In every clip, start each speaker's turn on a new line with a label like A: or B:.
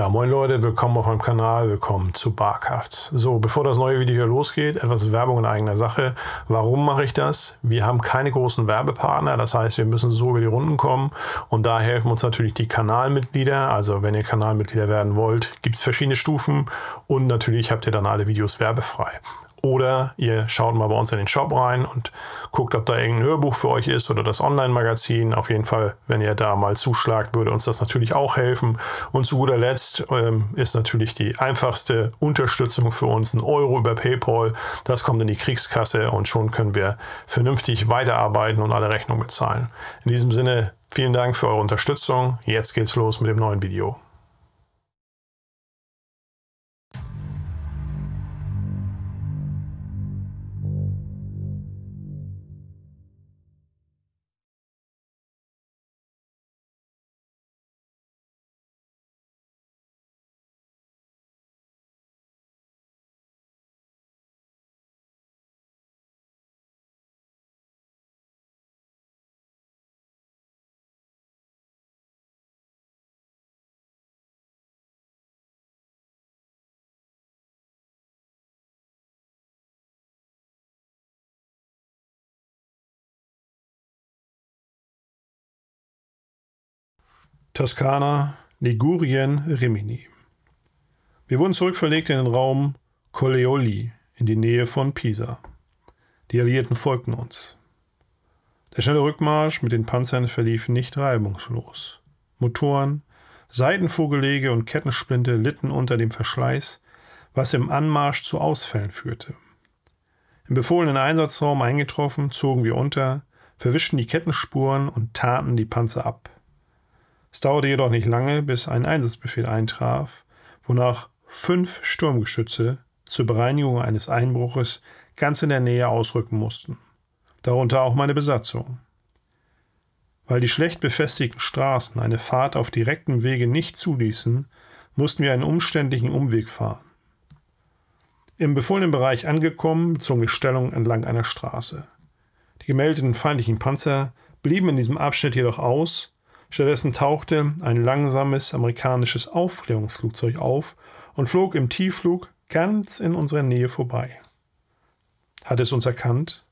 A: Ja, moin Leute, willkommen auf meinem Kanal, willkommen zu Barkrafts. So, bevor das neue Video hier losgeht, etwas Werbung in eigener Sache. Warum mache ich das? Wir haben keine großen Werbepartner, das heißt, wir müssen so über die Runden kommen und da helfen uns natürlich die Kanalmitglieder. Also, wenn ihr Kanalmitglieder werden wollt, gibt es verschiedene Stufen und natürlich habt ihr dann alle Videos werbefrei. Oder ihr schaut mal bei uns in den Shop rein und guckt, ob da irgendein Hörbuch für euch ist oder das Online-Magazin. Auf jeden Fall, wenn ihr da mal zuschlagt, würde uns das natürlich auch helfen. Und zu guter Letzt ähm, ist natürlich die einfachste Unterstützung für uns ein Euro über PayPal. Das kommt in die Kriegskasse und schon können wir vernünftig weiterarbeiten und alle Rechnungen bezahlen. In diesem Sinne, vielen Dank für eure Unterstützung. Jetzt geht's los mit dem neuen Video. Toskana, Ligurien, Rimini. Wir wurden zurückverlegt in den Raum Coleoli in die Nähe von Pisa. Die Alliierten folgten uns. Der schnelle Rückmarsch mit den Panzern verlief nicht reibungslos. Motoren, Seitenvogelege und Kettensplinte litten unter dem Verschleiß, was im Anmarsch zu Ausfällen führte. Im befohlenen Einsatzraum eingetroffen, zogen wir unter, verwischten die Kettenspuren und taten die Panzer ab. Es dauerte jedoch nicht lange, bis ein Einsatzbefehl eintraf, wonach fünf Sturmgeschütze zur Bereinigung eines Einbruches ganz in der Nähe ausrücken mussten, darunter auch meine Besatzung. Weil die schlecht befestigten Straßen eine Fahrt auf direktem Wege nicht zuließen, mussten wir einen umständlichen Umweg fahren. Im befohlenen Bereich angekommen, zogen wir Stellung entlang einer Straße. Die gemeldeten feindlichen Panzer blieben in diesem Abschnitt jedoch aus Stattdessen tauchte ein langsames amerikanisches Aufklärungsflugzeug auf und flog im Tiefflug ganz in unserer Nähe vorbei. Hat es uns erkannt?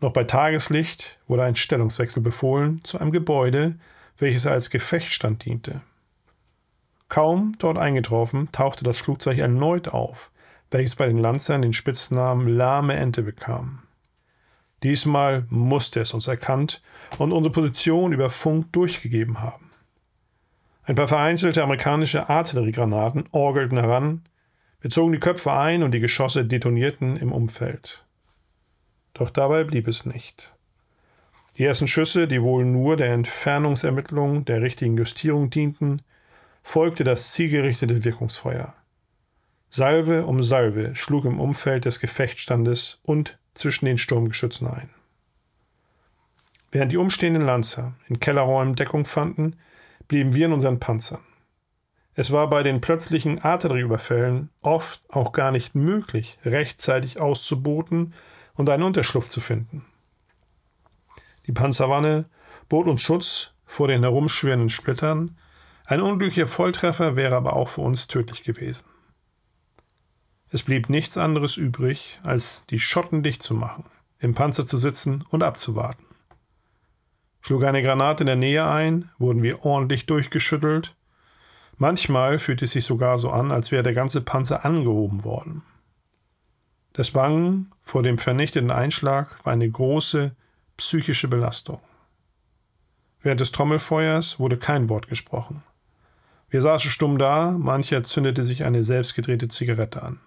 A: Noch bei Tageslicht wurde ein Stellungswechsel befohlen zu einem Gebäude, welches als Gefechtsstand diente. Kaum dort eingetroffen, tauchte das Flugzeug erneut auf, welches bei den Lanzern den Spitznamen Lahme Ente bekam. Diesmal musste es uns erkannt und unsere Position über Funk durchgegeben haben. Ein paar vereinzelte amerikanische Artilleriegranaten orgelten heran, wir zogen die Köpfe ein und die Geschosse detonierten im Umfeld. Doch dabei blieb es nicht. Die ersten Schüsse, die wohl nur der Entfernungsermittlung, der richtigen Justierung dienten, folgte das zielgerichtete Wirkungsfeuer. Salve um Salve schlug im Umfeld des Gefechtsstandes und zwischen den Sturmgeschützen ein. Während die umstehenden Lanzer in Kellerräumen Deckung fanden, blieben wir in unseren Panzern. Es war bei den plötzlichen Artillerieüberfällen oft auch gar nicht möglich, rechtzeitig auszuboten und einen Unterschlupf zu finden. Die Panzerwanne bot uns Schutz vor den herumschwirrenden Splittern, ein unglücklicher Volltreffer wäre aber auch für uns tödlich gewesen. Es blieb nichts anderes übrig, als die Schotten dicht zu machen, im Panzer zu sitzen und abzuwarten. Schlug eine Granate in der Nähe ein, wurden wir ordentlich durchgeschüttelt. Manchmal fühlte es sich sogar so an, als wäre der ganze Panzer angehoben worden. Das Bangen vor dem vernichtenden Einschlag war eine große psychische Belastung. Während des Trommelfeuers wurde kein Wort gesprochen. Wir saßen stumm da, mancher zündete sich eine selbstgedrehte Zigarette an.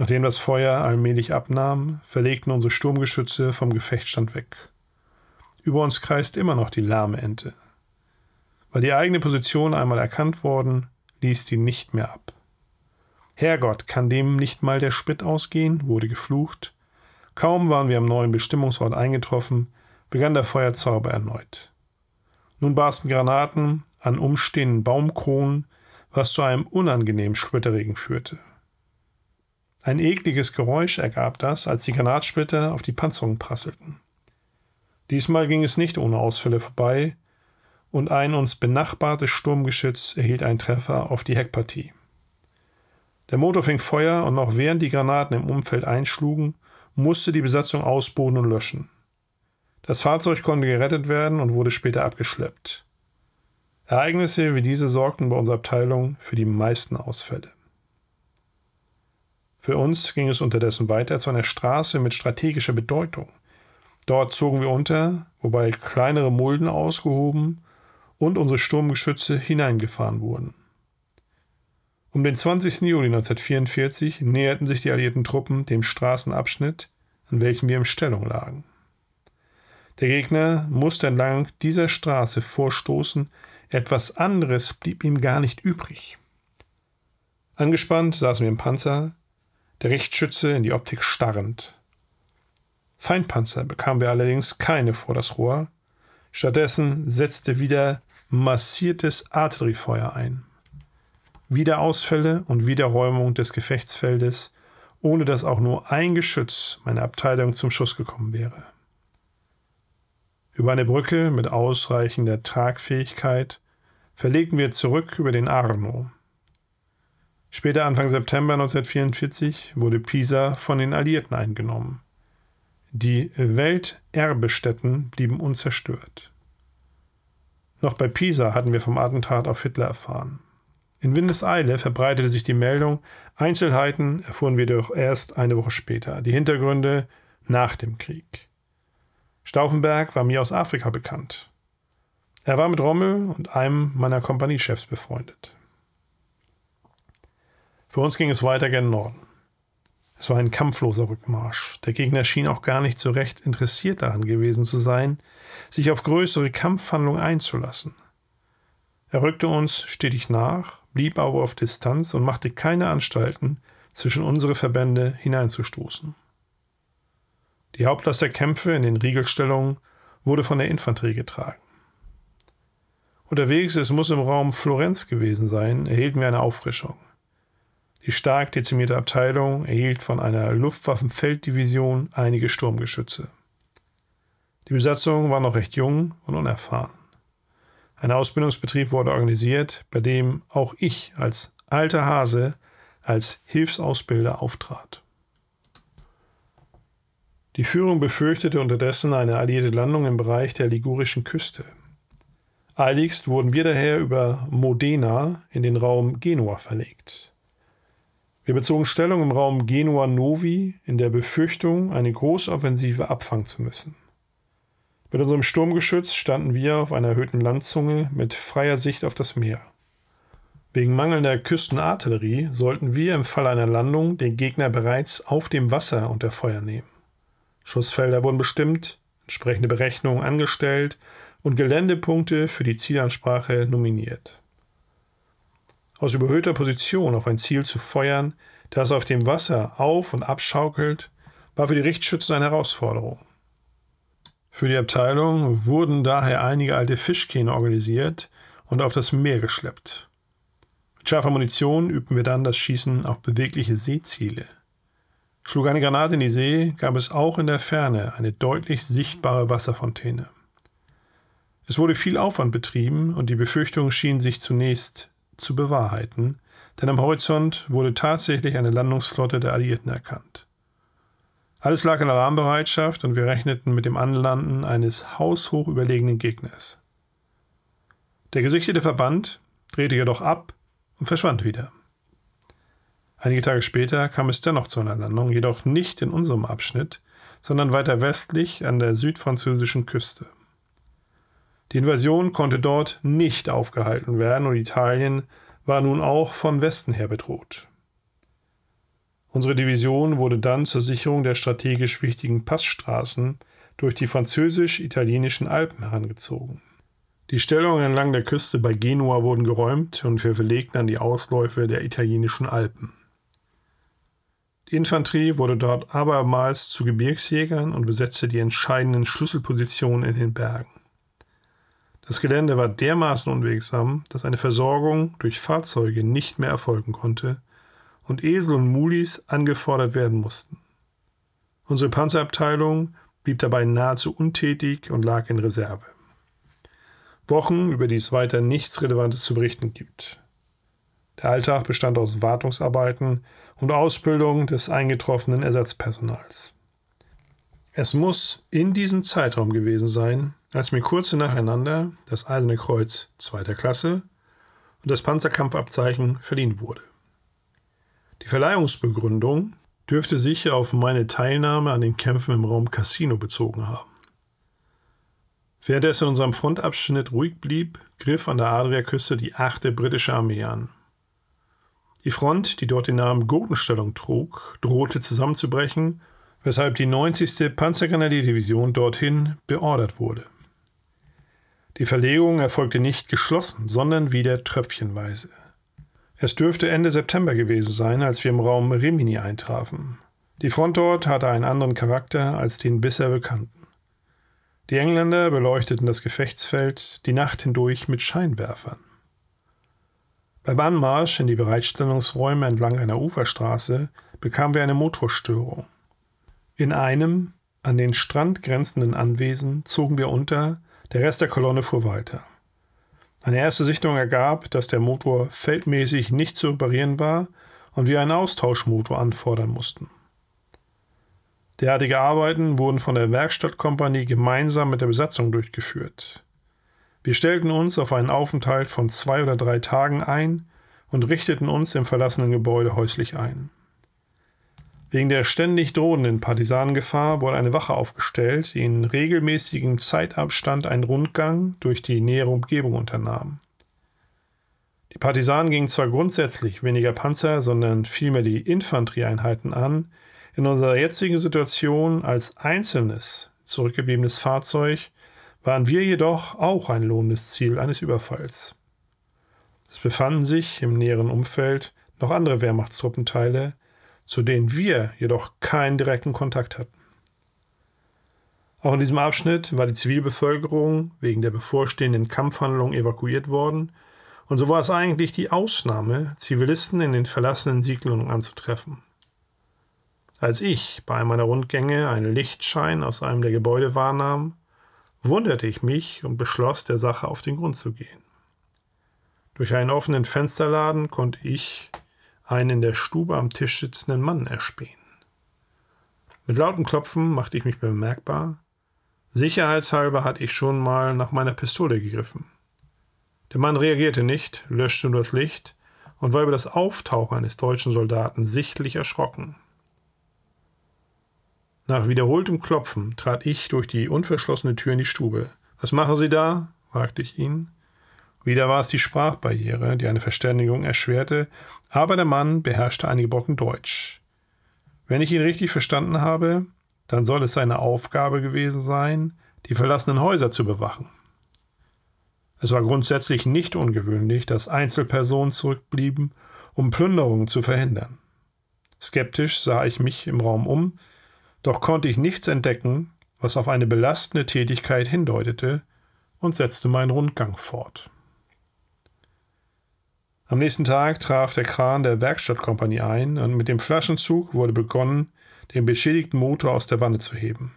A: Nachdem das Feuer allmählich abnahm, verlegten unsere Sturmgeschütze vom Gefechtsstand weg. Über uns kreist immer noch die lahme Ente. War die eigene Position einmal erkannt worden, ließ die nicht mehr ab. Herrgott, kann dem nicht mal der Sprit ausgehen? wurde geflucht. Kaum waren wir am neuen Bestimmungsort eingetroffen, begann der Feuerzauber erneut. Nun barsten Granaten an umstehenden Baumkronen, was zu einem unangenehmen Splitterregen führte. Ein ekliges Geräusch ergab das, als die Granatsplitter auf die Panzerung prasselten. Diesmal ging es nicht ohne Ausfälle vorbei, und ein uns benachbartes Sturmgeschütz erhielt einen Treffer auf die Heckpartie. Der Motor fing Feuer und noch während die Granaten im Umfeld einschlugen, musste die Besatzung ausboden und löschen. Das Fahrzeug konnte gerettet werden und wurde später abgeschleppt. Ereignisse wie diese sorgten bei unserer Abteilung für die meisten Ausfälle. Für uns ging es unterdessen weiter zu einer Straße mit strategischer Bedeutung. Dort zogen wir unter, wobei kleinere Mulden ausgehoben und unsere Sturmgeschütze hineingefahren wurden. Um den 20. Juli 1944 näherten sich die alliierten Truppen dem Straßenabschnitt, an welchem wir in Stellung lagen. Der Gegner musste entlang dieser Straße vorstoßen, etwas anderes blieb ihm gar nicht übrig. Angespannt saßen wir im Panzer, der Richtschütze in die Optik starrend. Feindpanzer bekamen wir allerdings keine vor das Rohr. Stattdessen setzte wieder massiertes Artilleriefeuer ein. Wieder Ausfälle und Wiederräumung des Gefechtsfeldes, ohne dass auch nur ein Geschütz meiner Abteilung zum Schuss gekommen wäre. Über eine Brücke mit ausreichender Tragfähigkeit verlegten wir zurück über den Arno, Später Anfang September 1944 wurde Pisa von den Alliierten eingenommen. Die Welterbestätten blieben unzerstört. Noch bei Pisa hatten wir vom Attentat auf Hitler erfahren. In Windeseile verbreitete sich die Meldung, Einzelheiten erfuhren wir doch erst eine Woche später, die Hintergründe nach dem Krieg. Stauffenberg war mir aus Afrika bekannt. Er war mit Rommel und einem meiner Kompaniechefs befreundet. Für uns ging es weiter gen Norden. Es war ein kampfloser Rückmarsch. Der Gegner schien auch gar nicht so recht interessiert daran gewesen zu sein, sich auf größere Kampfhandlungen einzulassen. Er rückte uns stetig nach, blieb aber auf Distanz und machte keine Anstalten, zwischen unsere Verbände hineinzustoßen. Die Hauptlast der Kämpfe in den Riegelstellungen wurde von der Infanterie getragen. Unterwegs, es muss im Raum Florenz gewesen sein, erhielten wir eine Auffrischung. Die stark dezimierte Abteilung erhielt von einer Luftwaffenfelddivision einige Sturmgeschütze. Die Besatzung war noch recht jung und unerfahren. Ein Ausbildungsbetrieb wurde organisiert, bei dem auch ich als alter Hase als Hilfsausbilder auftrat. Die Führung befürchtete unterdessen eine alliierte Landung im Bereich der ligurischen Küste. Eiligst wurden wir daher über Modena in den Raum Genua verlegt. Wir bezogen Stellung im Raum Genua Novi in der Befürchtung, eine Großoffensive abfangen zu müssen. Mit unserem Sturmgeschütz standen wir auf einer erhöhten Landzunge mit freier Sicht auf das Meer. Wegen mangelnder Küstenartillerie sollten wir im Fall einer Landung den Gegner bereits auf dem Wasser unter Feuer nehmen. Schussfelder wurden bestimmt, entsprechende Berechnungen angestellt und Geländepunkte für die Zielansprache nominiert aus überhöhter Position auf ein Ziel zu feuern, das auf dem Wasser auf und abschaukelt, war für die Richtschützen eine Herausforderung. Für die Abteilung wurden daher einige alte Fischkähne organisiert und auf das Meer geschleppt. Mit scharfer Munition übten wir dann das Schießen auf bewegliche Seeziele. Schlug eine Granate in die See, gab es auch in der Ferne eine deutlich sichtbare Wasserfontäne. Es wurde viel Aufwand betrieben und die Befürchtungen schienen sich zunächst zu bewahrheiten, denn am Horizont wurde tatsächlich eine Landungsflotte der Alliierten erkannt. Alles lag in Alarmbereitschaft und wir rechneten mit dem Anlanden eines haushoch überlegenen Gegners. Der gesichtete Verband drehte jedoch ab und verschwand wieder. Einige Tage später kam es dennoch zu einer Landung, jedoch nicht in unserem Abschnitt, sondern weiter westlich an der südfranzösischen Küste. Die Invasion konnte dort nicht aufgehalten werden und Italien war nun auch von Westen her bedroht. Unsere Division wurde dann zur Sicherung der strategisch wichtigen Passstraßen durch die französisch-italienischen Alpen herangezogen. Die Stellungen entlang der Küste bei Genua wurden geräumt und wir verlegten an die Ausläufe der italienischen Alpen. Die Infanterie wurde dort abermals zu Gebirgsjägern und besetzte die entscheidenden Schlüsselpositionen in den Bergen. Das Gelände war dermaßen unwegsam, dass eine Versorgung durch Fahrzeuge nicht mehr erfolgen konnte und Esel und Mulis angefordert werden mussten. Unsere Panzerabteilung blieb dabei nahezu untätig und lag in Reserve. Wochen, über die es weiter nichts Relevantes zu berichten gibt. Der Alltag bestand aus Wartungsarbeiten und Ausbildung des eingetroffenen Ersatzpersonals. Es muss in diesem Zeitraum gewesen sein, als mir kurze nacheinander das Eiserne Kreuz zweiter Klasse und das Panzerkampfabzeichen verliehen wurde. Die Verleihungsbegründung dürfte sich auf meine Teilnahme an den Kämpfen im Raum Casino bezogen haben. Während es in unserem Frontabschnitt ruhig blieb, griff an der Adriaküste die 8. britische Armee an. Die Front, die dort den Namen Gurkenstellung trug, drohte zusammenzubrechen, weshalb die 90. Panzergrenadierdivision dorthin beordert wurde. Die Verlegung erfolgte nicht geschlossen, sondern wieder tröpfchenweise. Es dürfte Ende September gewesen sein, als wir im Raum Rimini eintrafen. Die Front dort hatte einen anderen Charakter als den bisher bekannten. Die Engländer beleuchteten das Gefechtsfeld die Nacht hindurch mit Scheinwerfern. Beim Anmarsch in die Bereitstellungsräume entlang einer Uferstraße bekamen wir eine Motorstörung. In einem an den Strand grenzenden Anwesen zogen wir unter, der Rest der Kolonne fuhr weiter. Eine erste Sichtung ergab, dass der Motor feldmäßig nicht zu reparieren war und wir einen Austauschmotor anfordern mussten. Derartige Arbeiten wurden von der Werkstattkompanie gemeinsam mit der Besatzung durchgeführt. Wir stellten uns auf einen Aufenthalt von zwei oder drei Tagen ein und richteten uns im verlassenen Gebäude häuslich ein. Wegen der ständig drohenden Partisanengefahr wurde eine Wache aufgestellt, die in regelmäßigem Zeitabstand einen Rundgang durch die nähere Umgebung unternahm. Die Partisanen gingen zwar grundsätzlich weniger Panzer, sondern vielmehr die Infanterieeinheiten an, in unserer jetzigen Situation als einzelnes, zurückgebliebenes Fahrzeug waren wir jedoch auch ein lohnendes Ziel eines Überfalls. Es befanden sich im näheren Umfeld noch andere Wehrmachtstruppenteile, zu denen wir jedoch keinen direkten Kontakt hatten. Auch in diesem Abschnitt war die Zivilbevölkerung wegen der bevorstehenden Kampfhandlung evakuiert worden, und so war es eigentlich die Ausnahme, Zivilisten in den verlassenen Siedlungen anzutreffen. Als ich bei einem meiner Rundgänge einen Lichtschein aus einem der Gebäude wahrnahm, wunderte ich mich und beschloss, der Sache auf den Grund zu gehen. Durch einen offenen Fensterladen konnte ich einen in der Stube am Tisch sitzenden Mann erspähen. Mit lautem Klopfen machte ich mich bemerkbar. Sicherheitshalber hatte ich schon mal nach meiner Pistole gegriffen. Der Mann reagierte nicht, löschte nur das Licht und war über das Auftauchen eines deutschen Soldaten sichtlich erschrocken. Nach wiederholtem Klopfen trat ich durch die unverschlossene Tür in die Stube. Was machen Sie da? fragte ich ihn. Wieder war es die Sprachbarriere, die eine Verständigung erschwerte, aber der Mann beherrschte einige Brocken Deutsch. Wenn ich ihn richtig verstanden habe, dann soll es seine Aufgabe gewesen sein, die verlassenen Häuser zu bewachen. Es war grundsätzlich nicht ungewöhnlich, dass Einzelpersonen zurückblieben, um Plünderungen zu verhindern. Skeptisch sah ich mich im Raum um, doch konnte ich nichts entdecken, was auf eine belastende Tätigkeit hindeutete, und setzte meinen Rundgang fort. Am nächsten Tag traf der Kran der Werkstattkompanie ein und mit dem Flaschenzug wurde begonnen, den beschädigten Motor aus der Wanne zu heben.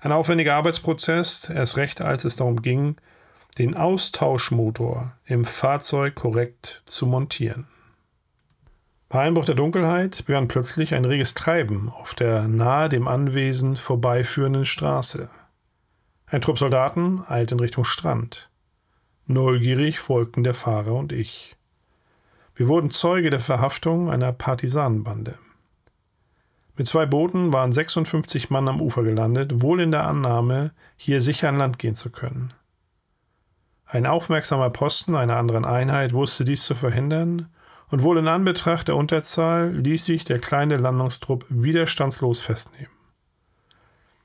A: Ein aufwendiger Arbeitsprozess, erst recht als es darum ging, den Austauschmotor im Fahrzeug korrekt zu montieren. Bei Einbruch der Dunkelheit begann plötzlich ein reges Treiben auf der nahe dem Anwesen vorbeiführenden Straße. Ein Trupp Soldaten eilt in Richtung Strand. Neugierig folgten der Fahrer und ich. Wir wurden Zeuge der Verhaftung einer Partisanenbande. Mit zwei Booten waren 56 Mann am Ufer gelandet, wohl in der Annahme, hier sicher an Land gehen zu können. Ein aufmerksamer Posten einer anderen Einheit wusste dies zu verhindern, und wohl in Anbetracht der Unterzahl ließ sich der kleine Landungstrupp widerstandslos festnehmen.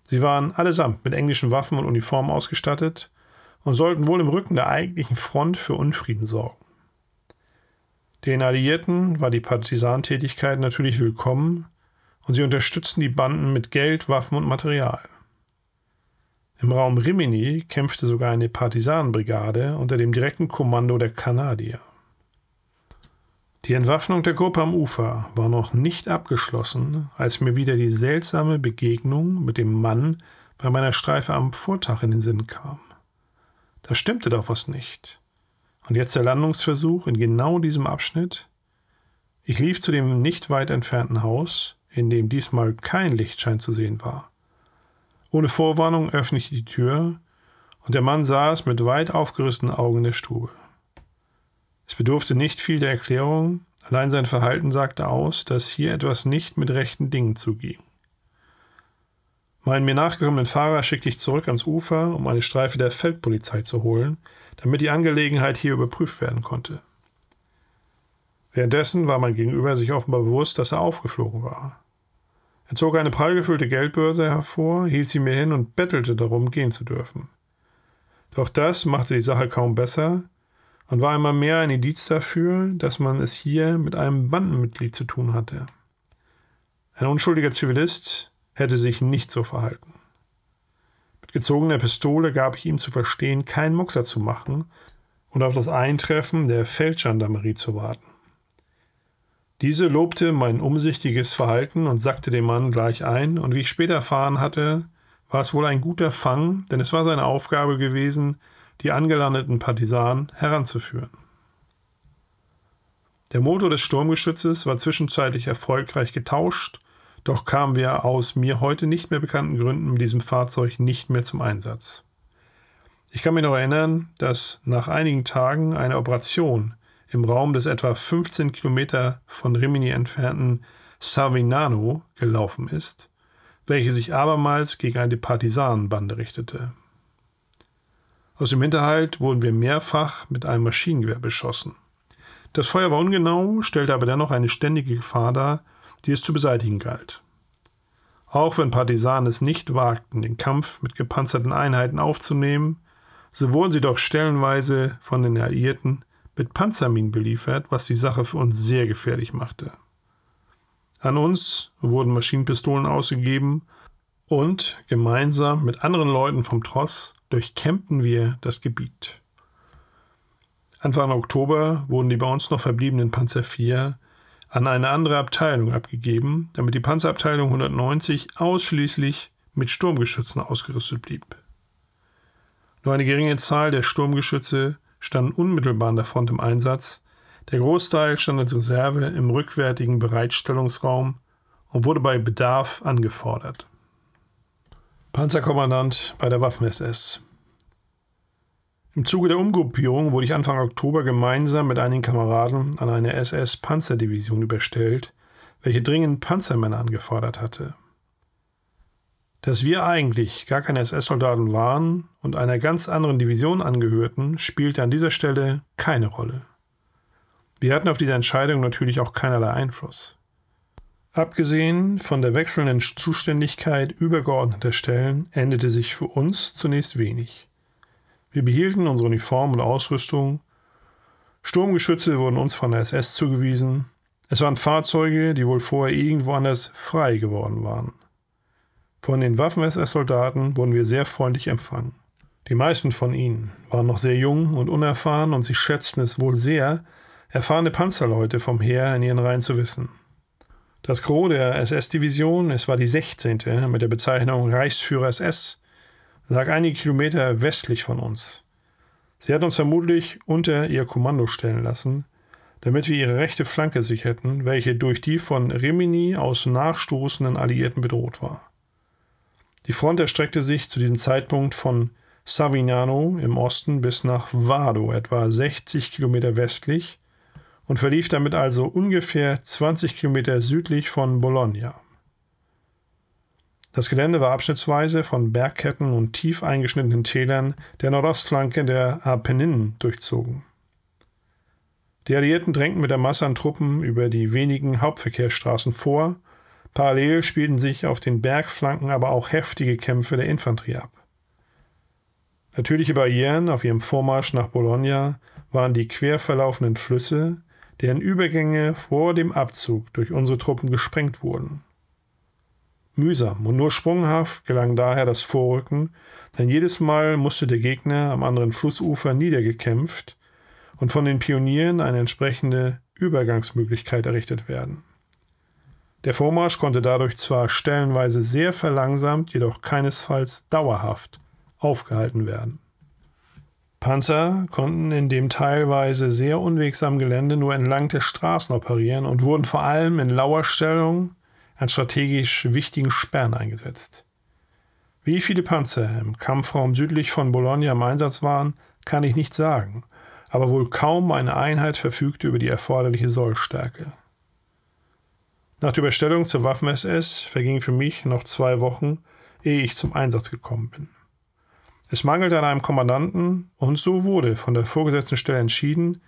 A: Sie waren allesamt mit englischen Waffen und Uniformen ausgestattet und sollten wohl im Rücken der eigentlichen Front für Unfrieden sorgen. Den Alliierten war die Partisantätigkeit natürlich willkommen und sie unterstützten die Banden mit Geld, Waffen und Material. Im Raum Rimini kämpfte sogar eine Partisanenbrigade unter dem direkten Kommando der Kanadier. Die Entwaffnung der Gruppe am Ufer war noch nicht abgeschlossen, als mir wieder die seltsame Begegnung mit dem Mann bei meiner Streife am Vortag in den Sinn kam. Da stimmte doch was nicht. Und jetzt der Landungsversuch in genau diesem Abschnitt. Ich lief zu dem nicht weit entfernten Haus, in dem diesmal kein Lichtschein zu sehen war. Ohne Vorwarnung öffnete ich die Tür, und der Mann saß mit weit aufgerissenen Augen in der Stube. Es bedurfte nicht viel der Erklärung, allein sein Verhalten sagte aus, dass hier etwas nicht mit rechten Dingen zuging. Meinen mir nachgekommenen Fahrer schickte ich zurück ans Ufer, um eine Streife der Feldpolizei zu holen, damit die Angelegenheit hier überprüft werden konnte. Währenddessen war mein Gegenüber sich offenbar bewusst, dass er aufgeflogen war. Er zog eine prallgefüllte Geldbörse hervor, hielt sie mir hin und bettelte darum, gehen zu dürfen. Doch das machte die Sache kaum besser und war einmal mehr ein Indiz dafür, dass man es hier mit einem Bandenmitglied zu tun hatte. Ein unschuldiger Zivilist, hätte sich nicht so verhalten. Mit gezogener Pistole gab ich ihm zu verstehen, keinen Muxer zu machen und auf das Eintreffen der Feldgendarmerie zu warten. Diese lobte mein umsichtiges Verhalten und sackte dem Mann gleich ein, und wie ich später erfahren hatte, war es wohl ein guter Fang, denn es war seine Aufgabe gewesen, die angelandeten Partisanen heranzuführen. Der Motor des Sturmgeschützes war zwischenzeitlich erfolgreich getauscht doch kamen wir aus mir heute nicht mehr bekannten Gründen mit diesem Fahrzeug nicht mehr zum Einsatz. Ich kann mich noch erinnern, dass nach einigen Tagen eine Operation im Raum des etwa 15 Kilometer von Rimini entfernten Savinano gelaufen ist, welche sich abermals gegen eine Partisanenbande richtete. Aus dem Hinterhalt wurden wir mehrfach mit einem Maschinengewehr beschossen. Das Feuer war ungenau, stellte aber dennoch eine ständige Gefahr dar die es zu beseitigen galt. Auch wenn Partisanen es nicht wagten, den Kampf mit gepanzerten Einheiten aufzunehmen, so wurden sie doch stellenweise von den Alliierten mit Panzerminen beliefert, was die Sache für uns sehr gefährlich machte. An uns wurden Maschinenpistolen ausgegeben und gemeinsam mit anderen Leuten vom Tross durchkämmten wir das Gebiet. Anfang Oktober wurden die bei uns noch verbliebenen Panzer 4 an eine andere Abteilung abgegeben, damit die Panzerabteilung 190 ausschließlich mit Sturmgeschützen ausgerüstet blieb. Nur eine geringe Zahl der Sturmgeschütze standen unmittelbar an der Front im Einsatz, der Großteil stand als Reserve im rückwärtigen Bereitstellungsraum und wurde bei Bedarf angefordert. Panzerkommandant bei der Waffen-SS im Zuge der Umgruppierung wurde ich Anfang Oktober gemeinsam mit einigen Kameraden an eine SS-Panzerdivision überstellt, welche dringend Panzermänner angefordert hatte. Dass wir eigentlich gar keine SS-Soldaten waren und einer ganz anderen Division angehörten, spielte an dieser Stelle keine Rolle. Wir hatten auf diese Entscheidung natürlich auch keinerlei Einfluss. Abgesehen von der wechselnden Zuständigkeit übergeordneter Stellen änderte sich für uns zunächst wenig. Wir behielten unsere Uniform und Ausrüstung. Sturmgeschütze wurden uns von der SS zugewiesen. Es waren Fahrzeuge, die wohl vorher irgendwo anders frei geworden waren. Von den Waffen-SS-Soldaten wurden wir sehr freundlich empfangen. Die meisten von ihnen waren noch sehr jung und unerfahren und sie schätzten es wohl sehr, erfahrene Panzerleute vom Heer in ihren Reihen zu wissen. Das Gros der SS-Division, es war die 16. mit der Bezeichnung Reichsführer SS, lag einige Kilometer westlich von uns. Sie hat uns vermutlich unter ihr Kommando stellen lassen, damit wir ihre rechte Flanke sicherten, welche durch die von Rimini aus nachstoßenden Alliierten bedroht war. Die Front erstreckte sich zu diesem Zeitpunkt von Savignano im Osten bis nach Vado, etwa 60 Kilometer westlich, und verlief damit also ungefähr 20 Kilometer südlich von Bologna. Das Gelände war abschnittsweise von Bergketten und tief eingeschnittenen Tälern der Nordostflanke der Apenninen durchzogen. Die Alliierten drängten mit der Masse an Truppen über die wenigen Hauptverkehrsstraßen vor, parallel spielten sich auf den Bergflanken aber auch heftige Kämpfe der Infanterie ab. Natürliche Barrieren auf ihrem Vormarsch nach Bologna waren die quer verlaufenden Flüsse, deren Übergänge vor dem Abzug durch unsere Truppen gesprengt wurden. Mühsam und nur sprunghaft gelang daher das Vorrücken, denn jedes Mal musste der Gegner am anderen Flussufer niedergekämpft und von den Pionieren eine entsprechende Übergangsmöglichkeit errichtet werden. Der Vormarsch konnte dadurch zwar stellenweise sehr verlangsamt, jedoch keinesfalls dauerhaft aufgehalten werden. Panzer konnten in dem teilweise sehr unwegsamen Gelände nur entlang der Straßen operieren und wurden vor allem in Lauerstellung an strategisch wichtigen Sperren eingesetzt. Wie viele Panzer im Kampfraum südlich von Bologna im Einsatz waren, kann ich nicht sagen, aber wohl kaum eine Einheit verfügte über die erforderliche Sollstärke. Nach der Überstellung zur Waffen-SS vergingen für mich noch zwei Wochen, ehe ich zum Einsatz gekommen bin. Es mangelte an einem Kommandanten und so wurde von der vorgesetzten Stelle entschieden,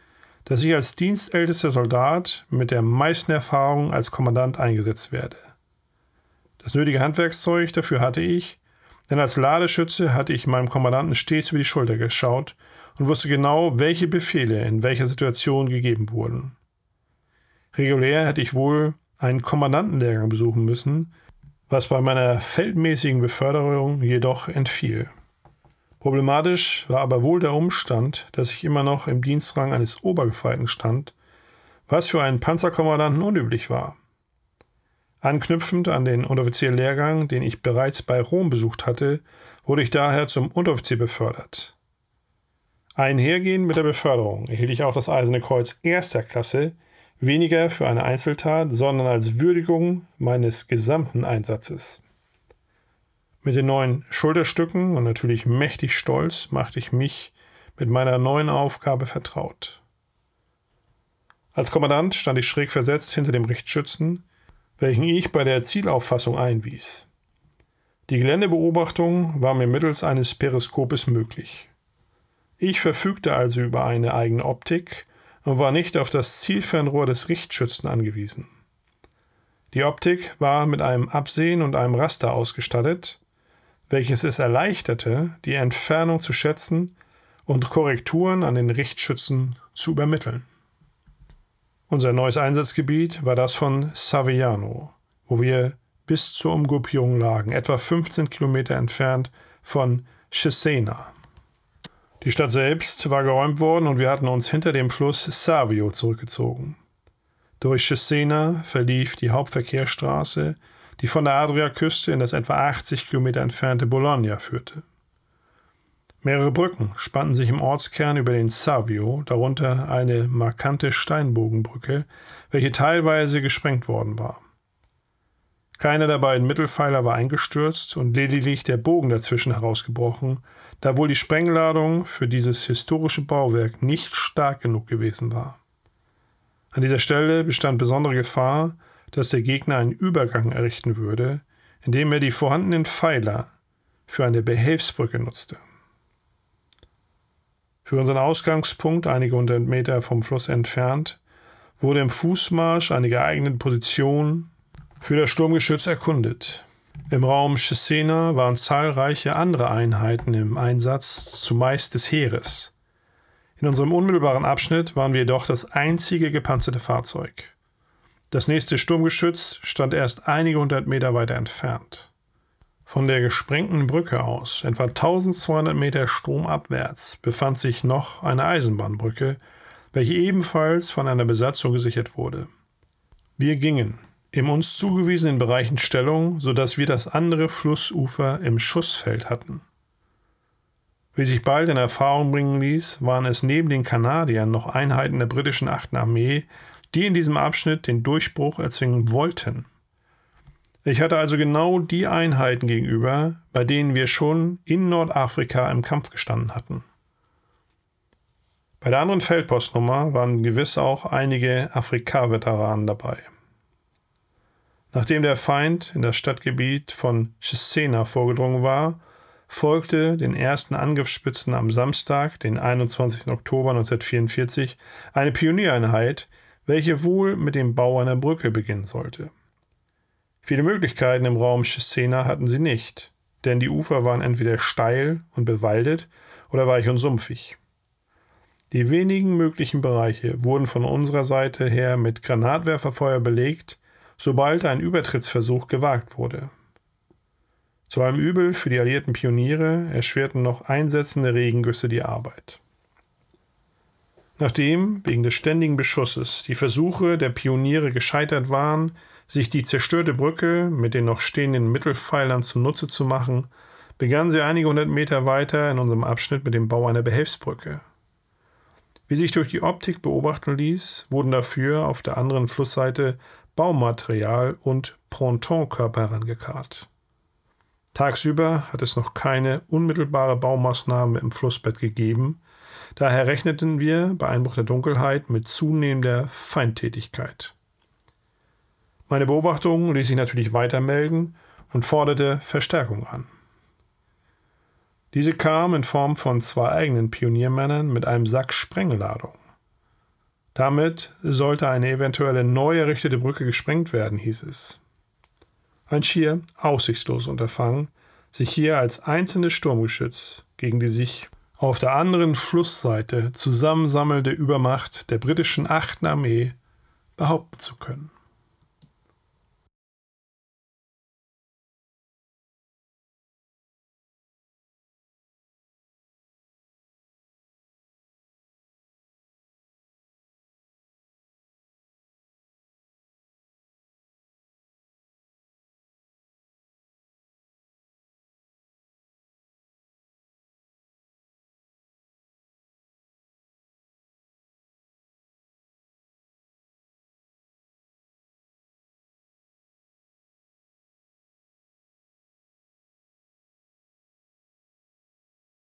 A: dass ich als dienstältester Soldat mit der meisten Erfahrung als Kommandant eingesetzt werde. Das nötige Handwerkszeug dafür hatte ich, denn als Ladeschütze hatte ich meinem Kommandanten stets über die Schulter geschaut und wusste genau, welche Befehle in welcher Situation gegeben wurden. Regulär hätte ich wohl einen Kommandantenlehrgang besuchen müssen, was bei meiner feldmäßigen Beförderung jedoch entfiel. Problematisch war aber wohl der Umstand, dass ich immer noch im Dienstrang eines Obergefreiten stand, was für einen Panzerkommandanten unüblich war. Anknüpfend an den Unteroffizierlehrgang, den ich bereits bei Rom besucht hatte, wurde ich daher zum Unteroffizier befördert. Einhergehend mit der Beförderung erhielt ich auch das Eiserne Kreuz erster Klasse, weniger für eine Einzeltat, sondern als Würdigung meines gesamten Einsatzes. Mit den neuen Schulterstücken und natürlich mächtig stolz machte ich mich mit meiner neuen Aufgabe vertraut. Als Kommandant stand ich schräg versetzt hinter dem Richtschützen, welchen ich bei der Zielauffassung einwies. Die Geländebeobachtung war mir mittels eines Periskopes möglich. Ich verfügte also über eine eigene Optik und war nicht auf das Zielfernrohr des Richtschützen angewiesen. Die Optik war mit einem Absehen und einem Raster ausgestattet, welches es erleichterte, die Entfernung zu schätzen und Korrekturen an den Richtschützen zu übermitteln. Unser neues Einsatzgebiet war das von Saviano, wo wir bis zur Umgruppierung lagen, etwa 15 Kilometer entfernt von Cesena. Die Stadt selbst war geräumt worden und wir hatten uns hinter dem Fluss Savio zurückgezogen. Durch Cesena verlief die Hauptverkehrsstraße die von der Adriaküste in das etwa 80 Kilometer entfernte Bologna führte. Mehrere Brücken spannten sich im Ortskern über den Savio, darunter eine markante Steinbogenbrücke, welche teilweise gesprengt worden war. Keiner der beiden Mittelpfeiler war eingestürzt und lediglich der Bogen dazwischen herausgebrochen, da wohl die Sprengladung für dieses historische Bauwerk nicht stark genug gewesen war. An dieser Stelle bestand besondere Gefahr, dass der Gegner einen Übergang errichten würde, indem er die vorhandenen Pfeiler für eine Behelfsbrücke nutzte. Für unseren Ausgangspunkt, einige hundert Meter vom Fluss entfernt, wurde im Fußmarsch eine geeignete Position für das Sturmgeschütz erkundet. Im Raum Chesena waren zahlreiche andere Einheiten im Einsatz, zumeist des Heeres. In unserem unmittelbaren Abschnitt waren wir jedoch das einzige gepanzerte Fahrzeug. Das nächste Sturmgeschütz stand erst einige hundert Meter weiter entfernt. Von der gesprengten Brücke aus, etwa 1200 Meter stromabwärts, befand sich noch eine Eisenbahnbrücke, welche ebenfalls von einer Besatzung gesichert wurde. Wir gingen, im uns zugewiesenen Bereichen Stellung, sodass wir das andere Flussufer im Schussfeld hatten. Wie sich bald in Erfahrung bringen ließ, waren es neben den Kanadiern noch Einheiten der britischen 8. Armee, die in diesem Abschnitt den Durchbruch erzwingen wollten. Ich hatte also genau die Einheiten gegenüber, bei denen wir schon in Nordafrika im Kampf gestanden hatten. Bei der anderen Feldpostnummer waren gewiss auch einige Afrika-Veteranen dabei. Nachdem der Feind in das Stadtgebiet von Chisena vorgedrungen war, folgte den ersten Angriffsspitzen am Samstag, den 21. Oktober 1944, eine Pioniereinheit, welche wohl mit dem Bau einer Brücke beginnen sollte. Viele Möglichkeiten im Raum Schissena hatten sie nicht, denn die Ufer waren entweder steil und bewaldet oder weich und sumpfig. Die wenigen möglichen Bereiche wurden von unserer Seite her mit Granatwerferfeuer belegt, sobald ein Übertrittsversuch gewagt wurde. Zu einem Übel für die alliierten Pioniere erschwerten noch einsetzende Regengüsse die Arbeit. Nachdem wegen des ständigen Beschusses die Versuche der Pioniere gescheitert waren, sich die zerstörte Brücke mit den noch stehenden Mittelpfeilern zunutze zu machen, begannen sie einige hundert Meter weiter in unserem Abschnitt mit dem Bau einer Behelfsbrücke. Wie sich durch die Optik beobachten ließ, wurden dafür auf der anderen Flussseite Baumaterial und Pontonkörper herangekarrt. Tagsüber hat es noch keine unmittelbare Baumaßnahme im Flussbett gegeben, Daher rechneten wir bei Einbruch der Dunkelheit mit zunehmender Feindtätigkeit. Meine Beobachtung ließ sich natürlich weitermelden und forderte Verstärkung an. Diese kam in Form von zwei eigenen Pioniermännern mit einem Sack Sprengladung. Damit sollte eine eventuelle neu errichtete Brücke gesprengt werden, hieß es. Ein schier aussichtsloses Unterfangen, sich hier als einzelnes Sturmgeschütz gegen die sich auf der anderen Flussseite zusammensammelnde Übermacht der britischen 8. Armee behaupten zu können